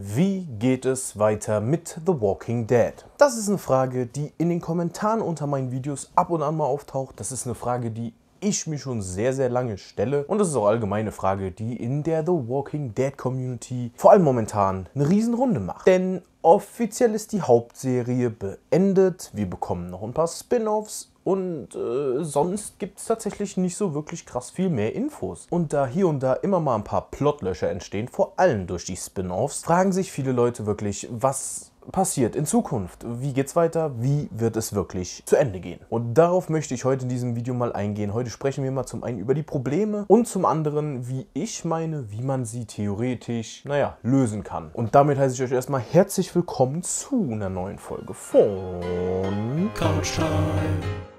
Wie geht es weiter mit The Walking Dead? Das ist eine Frage, die in den Kommentaren unter meinen Videos ab und an mal auftaucht. Das ist eine Frage, die ich mir schon sehr, sehr lange stelle. Und das ist auch allgemeine Frage, die in der The Walking Dead Community vor allem momentan eine Riesenrunde macht. Denn offiziell ist die Hauptserie beendet. Wir bekommen noch ein paar Spin-offs und äh, sonst gibt es tatsächlich nicht so wirklich krass viel mehr Infos. Und da hier und da immer mal ein paar Plotlöcher entstehen, vor allem durch die Spin-offs, fragen sich viele Leute wirklich, was passiert in Zukunft? Wie geht's weiter? Wie wird es wirklich zu Ende gehen? Und darauf möchte ich heute in diesem Video mal eingehen. Heute sprechen wir mal zum einen über die Probleme und zum anderen, wie ich meine, wie man sie theoretisch, naja, lösen kann. Und damit heiße ich euch erstmal herzlich willkommen zu einer neuen Folge von Couch Time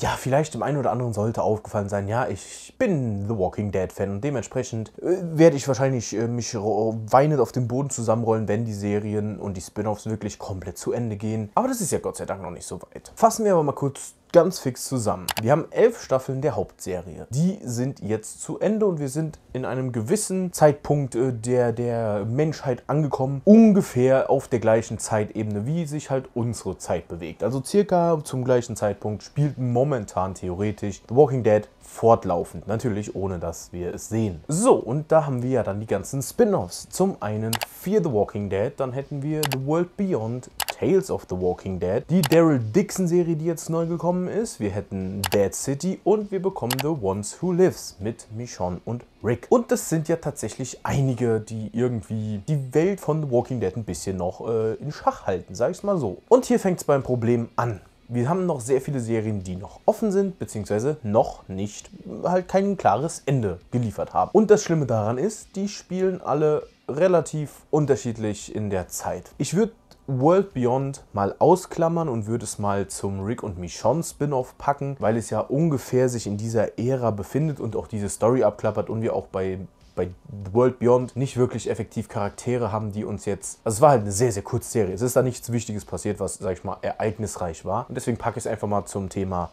ja, vielleicht dem einen oder anderen sollte aufgefallen sein, ja, ich bin The Walking Dead Fan und dementsprechend äh, werde ich wahrscheinlich äh, mich weinend auf den Boden zusammenrollen, wenn die Serien und die Spin-offs wirklich komplett zu Ende gehen. Aber das ist ja Gott sei Dank noch nicht so weit. Fassen wir aber mal kurz ganz fix zusammen. Wir haben elf Staffeln der Hauptserie. Die sind jetzt zu Ende und wir sind in einem gewissen Zeitpunkt äh, der, der Menschheit angekommen, ungefähr auf der gleichen Zeitebene, wie sich halt unsere Zeit bewegt. Also circa zum gleichen Zeitpunkt spielt momentan theoretisch The Walking Dead fortlaufend. Natürlich ohne, dass wir es sehen. So, und da haben wir ja dann die ganzen Spin-Offs. Zum einen Fear the Walking Dead, dann hätten wir The World Beyond, Tales of the Walking Dead, die Daryl Dixon-Serie, die jetzt neu gekommen ist, wir hätten Dead City und wir bekommen The Ones Who Lives mit Michonne und Rick. Und das sind ja tatsächlich einige, die irgendwie die Welt von The Walking Dead ein bisschen noch äh, in Schach halten, sag ich's mal so. Und hier fängt's beim Problem an. Wir haben noch sehr viele Serien, die noch offen sind, beziehungsweise noch nicht, halt kein klares Ende geliefert haben. Und das Schlimme daran ist, die spielen alle relativ unterschiedlich in der Zeit. Ich würde World Beyond mal ausklammern und würde es mal zum Rick und Michonne Spin-off packen, weil es ja ungefähr sich in dieser Ära befindet und auch diese Story abklappert und wir auch bei bei World Beyond nicht wirklich effektiv Charaktere haben, die uns jetzt. Also es war halt eine sehr, sehr kurze Serie. Es ist da nichts Wichtiges passiert, was, sag ich mal, ereignisreich war. Und deswegen packe ich es einfach mal zum Thema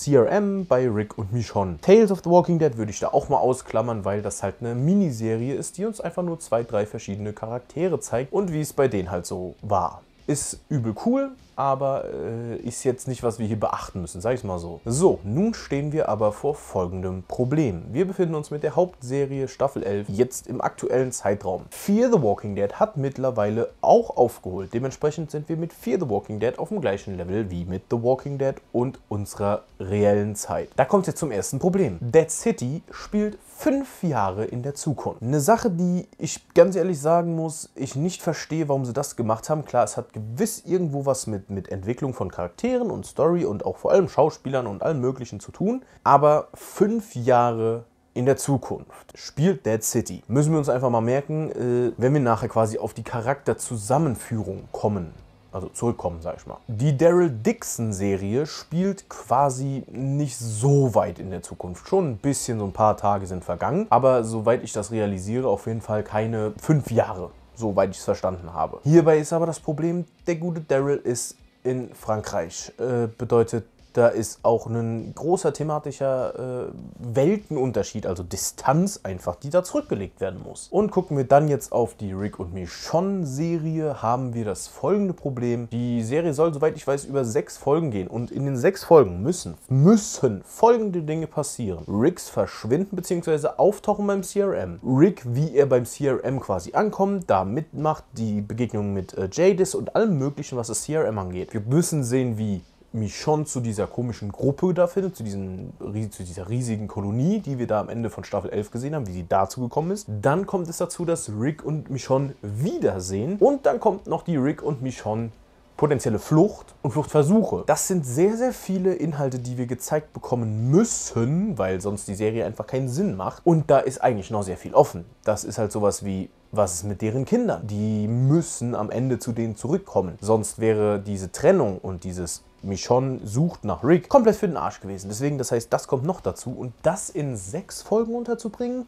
CRM bei Rick und Michonne. Tales of the Walking Dead würde ich da auch mal ausklammern, weil das halt eine Miniserie ist, die uns einfach nur zwei, drei verschiedene Charaktere zeigt und wie es bei denen halt so war. Ist übel cool, aber äh, ist jetzt nicht, was wir hier beachten müssen, sage ich mal so. So, nun stehen wir aber vor folgendem Problem. Wir befinden uns mit der Hauptserie Staffel 11 jetzt im aktuellen Zeitraum. Fear the Walking Dead hat mittlerweile auch aufgeholt. Dementsprechend sind wir mit Fear the Walking Dead auf dem gleichen Level wie mit The Walking Dead und unserer reellen Zeit. Da kommt es jetzt zum ersten Problem. Dead City spielt fünf Jahre in der Zukunft. Eine Sache, die ich ganz ehrlich sagen muss, ich nicht verstehe, warum sie das gemacht haben. Klar, es hat gewiss irgendwo was mit mit, mit Entwicklung von Charakteren und Story und auch vor allem Schauspielern und allem Möglichen zu tun. Aber fünf Jahre in der Zukunft spielt Dead City. Müssen wir uns einfach mal merken, äh, wenn wir nachher quasi auf die Charakterzusammenführung kommen. Also zurückkommen, sag ich mal. Die Daryl Dixon-Serie spielt quasi nicht so weit in der Zukunft. Schon ein bisschen, so ein paar Tage sind vergangen. Aber soweit ich das realisiere, auf jeden Fall keine fünf Jahre soweit ich es verstanden habe. Hierbei ist aber das Problem, der gute Daryl ist in Frankreich. Äh, bedeutet, da ist auch ein großer thematischer äh, Weltenunterschied, also Distanz einfach, die da zurückgelegt werden muss. Und gucken wir dann jetzt auf die Rick und Michonne-Serie, haben wir das folgende Problem. Die Serie soll, soweit ich weiß, über sechs Folgen gehen. Und in den sechs Folgen müssen, müssen folgende Dinge passieren. Ricks Verschwinden bzw. Auftauchen beim CRM. Rick, wie er beim CRM quasi ankommt, da mitmacht, die Begegnung mit äh, Jadis und allem Möglichen, was das CRM angeht. Wir müssen sehen, wie mich schon zu dieser komischen Gruppe dafür, zu, diesen, zu dieser riesigen Kolonie, die wir da am Ende von Staffel 11 gesehen haben, wie sie dazu gekommen ist. Dann kommt es dazu, dass Rick und Michonne wiedersehen und dann kommt noch die Rick und Michonne potenzielle Flucht und Fluchtversuche. Das sind sehr, sehr viele Inhalte, die wir gezeigt bekommen müssen, weil sonst die Serie einfach keinen Sinn macht. Und da ist eigentlich noch sehr viel offen. Das ist halt sowas wie, was ist mit deren Kindern? Die müssen am Ende zu denen zurückkommen. Sonst wäre diese Trennung und dieses Michonne sucht nach Rick komplett für den Arsch gewesen. Deswegen, das heißt, das kommt noch dazu. Und das in sechs Folgen unterzubringen,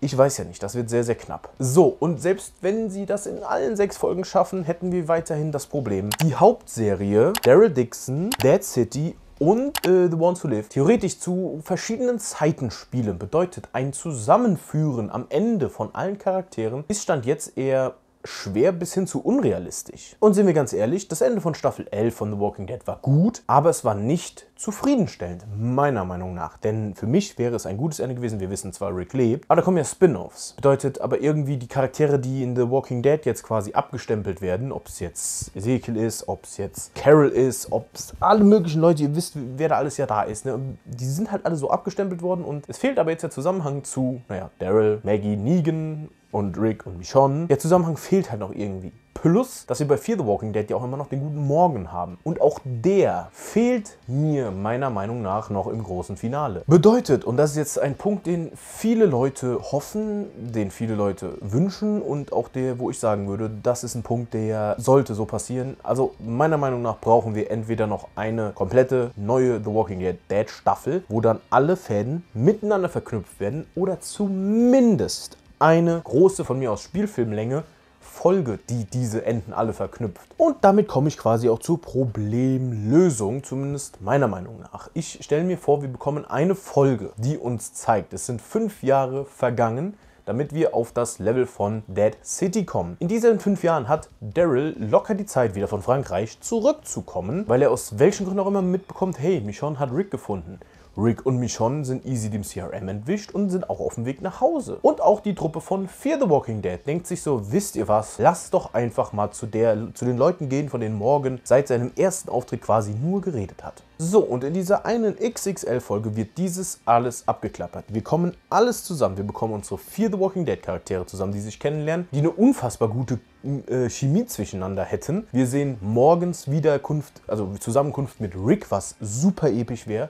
ich weiß ja nicht, das wird sehr, sehr knapp. So, und selbst wenn sie das in allen sechs Folgen schaffen, hätten wir weiterhin das Problem. Die Hauptserie Daryl Dixon, Dead City und äh, The Ones Who Live theoretisch zu verschiedenen Zeiten spielen, bedeutet ein Zusammenführen am Ende von allen Charakteren ist Stand jetzt eher schwer bis hin zu unrealistisch. Und sind wir ganz ehrlich, das Ende von Staffel 11 von The Walking Dead war gut, aber es war nicht zufriedenstellend, meiner Meinung nach. Denn für mich wäre es ein gutes Ende gewesen. Wir wissen zwar, Rick lebt, aber da kommen ja Spin-offs. Bedeutet aber irgendwie die Charaktere, die in The Walking Dead jetzt quasi abgestempelt werden, ob es jetzt Ezekiel ist, ob es jetzt Carol ist, ob es alle möglichen Leute, ihr wisst, wer da alles ja da ist, ne? die sind halt alle so abgestempelt worden und es fehlt aber jetzt der Zusammenhang zu, naja, Daryl, Maggie, Negan und Rick und Michonne. Der Zusammenhang fehlt halt noch irgendwie. Plus, dass wir bei Fear the Walking Dead ja auch immer noch den guten Morgen haben. Und auch der fehlt mir meiner Meinung nach noch im großen Finale. Bedeutet, und das ist jetzt ein Punkt, den viele Leute hoffen, den viele Leute wünschen und auch der, wo ich sagen würde, das ist ein Punkt, der sollte so passieren. Also meiner Meinung nach brauchen wir entweder noch eine komplette neue The Walking Dead Staffel, wo dann alle Fäden miteinander verknüpft werden oder zumindest eine große, von mir aus Spielfilmlänge, Folge, die diese Enden alle verknüpft. Und damit komme ich quasi auch zur Problemlösung, zumindest meiner Meinung nach. Ich stelle mir vor, wir bekommen eine Folge, die uns zeigt, es sind fünf Jahre vergangen, damit wir auf das Level von Dead City kommen. In diesen fünf Jahren hat Daryl locker die Zeit, wieder von Frankreich zurückzukommen, weil er aus welchen Gründen auch immer mitbekommt, hey, Michonne hat Rick gefunden. Rick und Michonne sind easy dem CRM entwischt und sind auch auf dem Weg nach Hause. Und auch die Truppe von Fear the Walking Dead denkt sich so, wisst ihr was, lasst doch einfach mal zu, der, zu den Leuten gehen, von denen Morgan seit seinem ersten Auftritt quasi nur geredet hat. So, und in dieser einen XXL-Folge wird dieses alles abgeklappert. Wir kommen alles zusammen. Wir bekommen unsere vier The Walking Dead Charaktere zusammen, die sich kennenlernen, die eine unfassbar gute äh, Chemie zwischeneinander hätten. Wir sehen Morgens Wiederkunft, also Zusammenkunft mit Rick, was super episch wäre.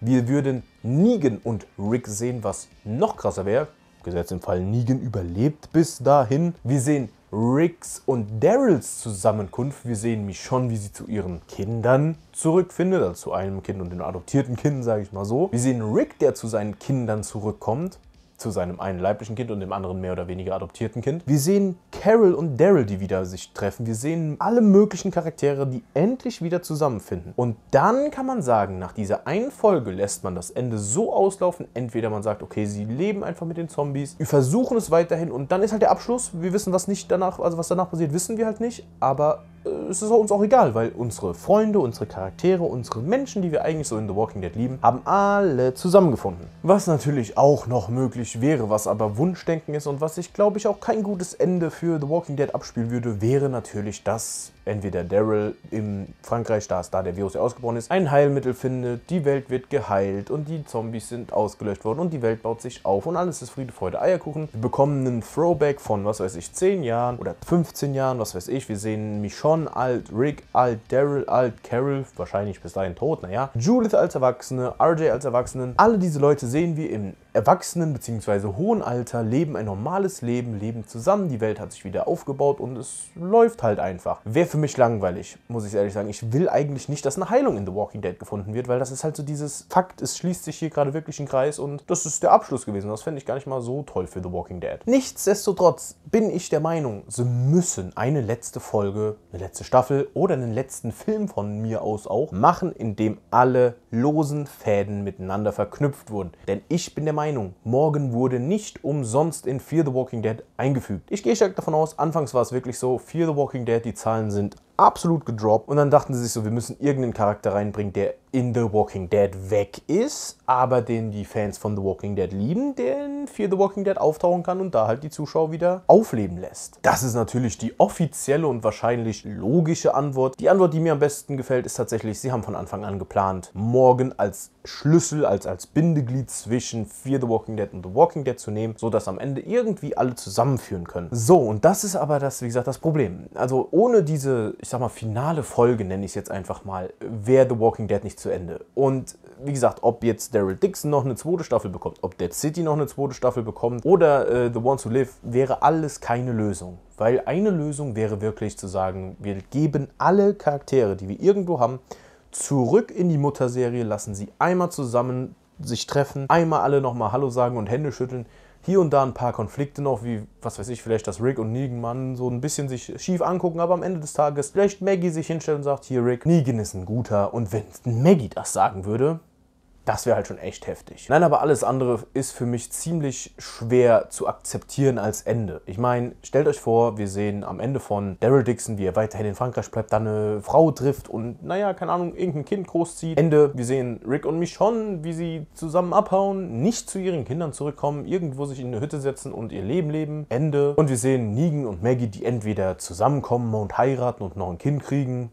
Wir würden Negan und Rick sehen, was noch krasser wäre. Gesetzt im Fall Negan überlebt bis dahin. Wir sehen Ricks und Daryls Zusammenkunft. Wir sehen Michonne, wie sie zu ihren Kindern zurückfindet, also zu einem Kind und den adoptierten Kindern, sage ich mal so. Wir sehen Rick, der zu seinen Kindern zurückkommt zu seinem einen leiblichen Kind und dem anderen mehr oder weniger adoptierten Kind. Wir sehen Carol und Daryl, die wieder sich treffen. Wir sehen alle möglichen Charaktere, die endlich wieder zusammenfinden. Und dann kann man sagen, nach dieser einen Folge lässt man das Ende so auslaufen, entweder man sagt, okay, sie leben einfach mit den Zombies, wir versuchen es weiterhin und dann ist halt der Abschluss. Wir wissen, was nicht danach, also was danach passiert, wissen wir halt nicht, aber äh, es ist uns auch egal, weil unsere Freunde, unsere Charaktere, unsere Menschen, die wir eigentlich so in The Walking Dead lieben, haben alle zusammengefunden. Was natürlich auch noch möglich wäre, was aber Wunschdenken ist und was ich glaube ich auch kein gutes Ende für The Walking Dead abspielen würde, wäre natürlich das entweder Daryl im Frankreich, da ist da der Virus ja ausgebrochen ist, ein Heilmittel findet, die Welt wird geheilt und die Zombies sind ausgelöscht worden und die Welt baut sich auf und alles ist Friede, Freude, Eierkuchen. Wir bekommen einen Throwback von, was weiß ich, 10 Jahren oder 15 Jahren, was weiß ich. Wir sehen Michonne alt, Rick alt, Daryl alt, Carol, wahrscheinlich bis dahin tot, naja. Judith als Erwachsene, RJ als Erwachsenen. Alle diese Leute sehen wir im Erwachsenen bzw. hohen Alter leben ein normales Leben, leben zusammen, die Welt hat sich wieder aufgebaut und es läuft halt einfach. Wäre für mich langweilig, muss ich ehrlich sagen. Ich will eigentlich nicht, dass eine Heilung in The Walking Dead gefunden wird, weil das ist halt so dieses Fakt, es schließt sich hier gerade wirklich ein Kreis und das ist der Abschluss gewesen. Das fände ich gar nicht mal so toll für The Walking Dead. Nichtsdestotrotz bin ich der Meinung, sie müssen eine letzte Folge, eine letzte Staffel oder einen letzten Film von mir aus auch machen, in dem alle losen Fäden miteinander verknüpft wurden. Denn ich bin der Meinung, Meinung, Morgan wurde nicht umsonst in Fear the Walking Dead eingefügt. Ich gehe stark davon aus, anfangs war es wirklich so, Fear the Walking Dead, die Zahlen sind absolut gedroppt und dann dachten sie sich so, wir müssen irgendeinen Charakter reinbringen, der in The Walking Dead weg ist, aber den die Fans von The Walking Dead lieben, der in Fear the Walking Dead auftauchen kann und da halt die Zuschauer wieder aufleben lässt. Das ist natürlich die offizielle und wahrscheinlich logische Antwort. Die Antwort, die mir am besten gefällt, ist tatsächlich, sie haben von Anfang an geplant, morgen als Schlüssel, als, als Bindeglied zwischen Fear the Walking Dead und The Walking Dead zu nehmen, sodass am Ende irgendwie alle zusammenführen können. So, und das ist aber das, wie gesagt, das Problem. Also ohne diese, ich sag mal, finale Folge, nenne ich es jetzt einfach mal, wäre The Walking Dead nicht zu Ende. Und wie gesagt, ob jetzt Daryl Dixon noch eine zweite Staffel bekommt, ob Dead City noch eine zweite Staffel bekommt oder äh, The One to Live, wäre alles keine Lösung. Weil eine Lösung wäre wirklich zu sagen, wir geben alle Charaktere, die wir irgendwo haben, zurück in die Mutterserie, lassen sie einmal zusammen sich treffen, einmal alle nochmal Hallo sagen und Hände schütteln hier und da ein paar Konflikte noch, wie, was weiß ich, vielleicht, dass Rick und Negan Mann so ein bisschen sich schief angucken, aber am Ende des Tages vielleicht Maggie sich hinstellt und sagt, hier Rick, Negan ist ein guter und wenn Maggie das sagen würde, das wäre halt schon echt heftig. Nein, aber alles andere ist für mich ziemlich schwer zu akzeptieren als Ende. Ich meine, stellt euch vor, wir sehen am Ende von Daryl Dixon, wie er weiterhin in Frankreich bleibt, dann eine Frau trifft und, naja, keine Ahnung, irgendein Kind großzieht. Ende, wir sehen Rick und Michonne, wie sie zusammen abhauen, nicht zu ihren Kindern zurückkommen, irgendwo sich in eine Hütte setzen und ihr Leben leben. Ende. Und wir sehen Negan und Maggie, die entweder zusammenkommen und heiraten und noch ein Kind kriegen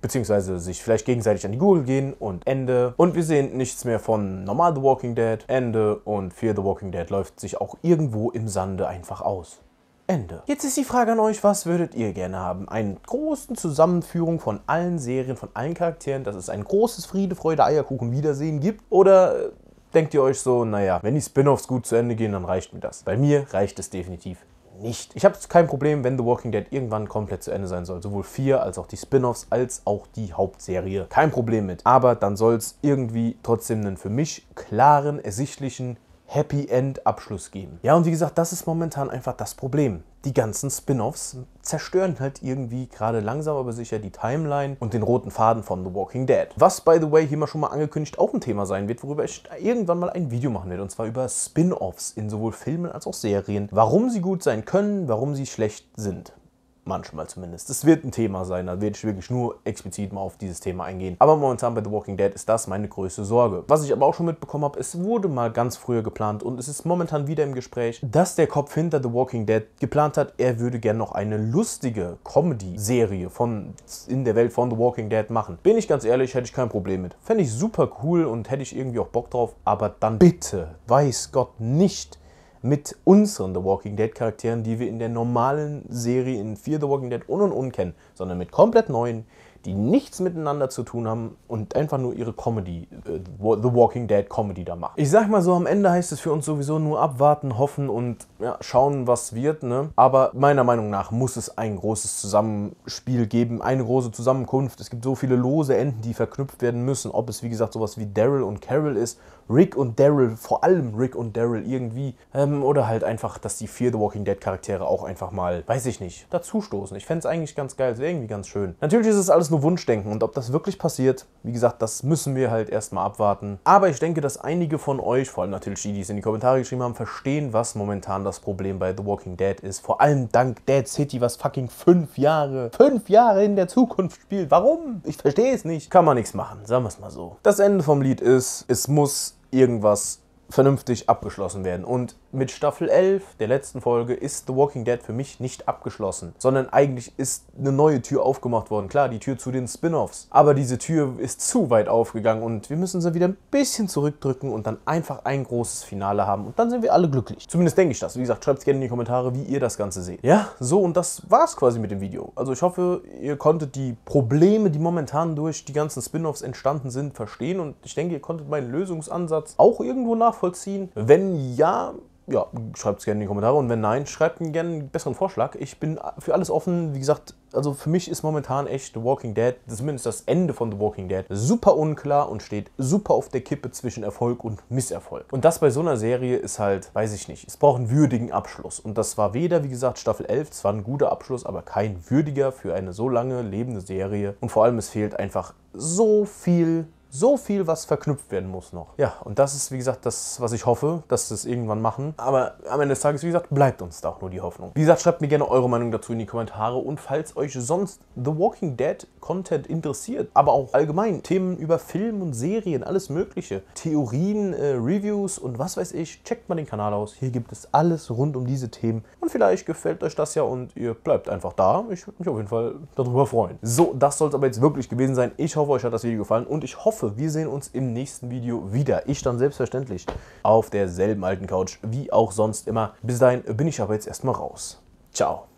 beziehungsweise sich vielleicht gegenseitig an die Google gehen und Ende. Und wir sehen nichts mehr von normal The Walking Dead, Ende und Fear the Walking Dead läuft sich auch irgendwo im Sande einfach aus. Ende. Jetzt ist die Frage an euch, was würdet ihr gerne haben? Eine großen Zusammenführung von allen Serien, von allen Charakteren, dass es ein großes Friede, Freude, Eierkuchen, Wiedersehen gibt? Oder äh, denkt ihr euch so, naja, wenn die Spin-offs gut zu Ende gehen, dann reicht mir das. Bei mir reicht es definitiv nicht. Ich habe kein Problem, wenn The Walking Dead irgendwann komplett zu Ende sein soll. Sowohl 4 als auch die Spin-offs, als auch die Hauptserie. Kein Problem mit. Aber dann soll es irgendwie trotzdem einen für mich klaren, ersichtlichen Happy End Abschluss geben. Ja, und wie gesagt, das ist momentan einfach das Problem. Die ganzen Spin-offs zerstören halt irgendwie gerade langsam aber sicher die Timeline und den roten Faden von The Walking Dead. Was, by the way, hier mal schon mal angekündigt auch ein Thema sein wird, worüber ich irgendwann mal ein Video machen werde. Und zwar über Spin-offs in sowohl Filmen als auch Serien. Warum sie gut sein können, warum sie schlecht sind. Manchmal zumindest. Es wird ein Thema sein, da werde ich wirklich nur explizit mal auf dieses Thema eingehen. Aber momentan bei The Walking Dead ist das meine größte Sorge. Was ich aber auch schon mitbekommen habe, es wurde mal ganz früher geplant und es ist momentan wieder im Gespräch, dass der Kopf hinter The Walking Dead geplant hat, er würde gerne noch eine lustige Comedy-Serie von in der Welt von The Walking Dead machen. Bin ich ganz ehrlich, hätte ich kein Problem mit. Fände ich super cool und hätte ich irgendwie auch Bock drauf, aber dann bitte, weiß Gott nicht, mit unseren The Walking Dead Charakteren, die wir in der normalen Serie in Fear the Walking Dead und und und kennen, sondern mit komplett neuen, die nichts miteinander zu tun haben und einfach nur ihre Comedy, äh, The Walking Dead Comedy da machen. Ich sag mal so, am Ende heißt es für uns sowieso nur abwarten, hoffen und ja, schauen, was wird. Ne? Aber meiner Meinung nach muss es ein großes Zusammenspiel geben, eine große Zusammenkunft. Es gibt so viele lose Enden, die verknüpft werden müssen. Ob es, wie gesagt, sowas wie Daryl und Carol ist, Rick und Daryl, vor allem Rick und Daryl irgendwie. Ähm, oder halt einfach, dass die vier The Walking Dead Charaktere auch einfach mal, weiß ich nicht, dazustoßen. Ich fände es eigentlich ganz geil, es wäre irgendwie ganz schön. Natürlich ist es alles alles nur Wunschdenken und ob das wirklich passiert, wie gesagt, das müssen wir halt erstmal abwarten. Aber ich denke, dass einige von euch, vor allem natürlich die, die es in die Kommentare geschrieben haben, verstehen, was momentan das Problem bei The Walking Dead ist. Vor allem dank Dead City, was fucking fünf Jahre, fünf Jahre in der Zukunft spielt. Warum? Ich verstehe es nicht. Kann man nichts machen, sagen wir es mal so. Das Ende vom Lied ist, es muss irgendwas vernünftig abgeschlossen werden. Und mit Staffel 11, der letzten Folge, ist The Walking Dead für mich nicht abgeschlossen, sondern eigentlich ist eine neue Tür aufgemacht worden. Klar, die Tür zu den Spin-offs, aber diese Tür ist zu weit aufgegangen und wir müssen sie wieder ein bisschen zurückdrücken und dann einfach ein großes Finale haben und dann sind wir alle glücklich. Zumindest denke ich das. Wie gesagt, schreibt es gerne in die Kommentare, wie ihr das Ganze seht. Ja, so und das war's quasi mit dem Video. Also ich hoffe, ihr konntet die Probleme, die momentan durch die ganzen Spin-offs entstanden sind, verstehen und ich denke, ihr konntet meinen Lösungsansatz auch irgendwo nachvollziehen. Wenn ja, ja, schreibt es gerne in die Kommentare. Und wenn nein, schreibt mir gerne einen besseren Vorschlag. Ich bin für alles offen. Wie gesagt, also für mich ist momentan echt The Walking Dead, zumindest das Ende von The Walking Dead, super unklar und steht super auf der Kippe zwischen Erfolg und Misserfolg. Und das bei so einer Serie ist halt, weiß ich nicht, es braucht einen würdigen Abschluss. Und das war weder, wie gesagt, Staffel 11, zwar ein guter Abschluss, aber kein würdiger für eine so lange lebende Serie. Und vor allem, es fehlt einfach so viel so viel, was verknüpft werden muss noch. Ja, und das ist, wie gesagt, das, was ich hoffe, dass sie es irgendwann machen. Aber am Ende des Tages, wie gesagt, bleibt uns da auch nur die Hoffnung. Wie gesagt, schreibt mir gerne eure Meinung dazu in die Kommentare und falls euch sonst The Walking Dead Content interessiert, aber auch allgemein Themen über Film und Serien, alles mögliche, Theorien, äh, Reviews und was weiß ich, checkt mal den Kanal aus. Hier gibt es alles rund um diese Themen und vielleicht gefällt euch das ja und ihr bleibt einfach da. Ich würde mich auf jeden Fall darüber freuen. So, das soll es aber jetzt wirklich gewesen sein. Ich hoffe, euch hat das Video gefallen und ich hoffe, hoffe, wir sehen uns im nächsten Video wieder. Ich dann selbstverständlich auf derselben alten Couch wie auch sonst immer. Bis dahin bin ich aber jetzt erstmal raus. Ciao.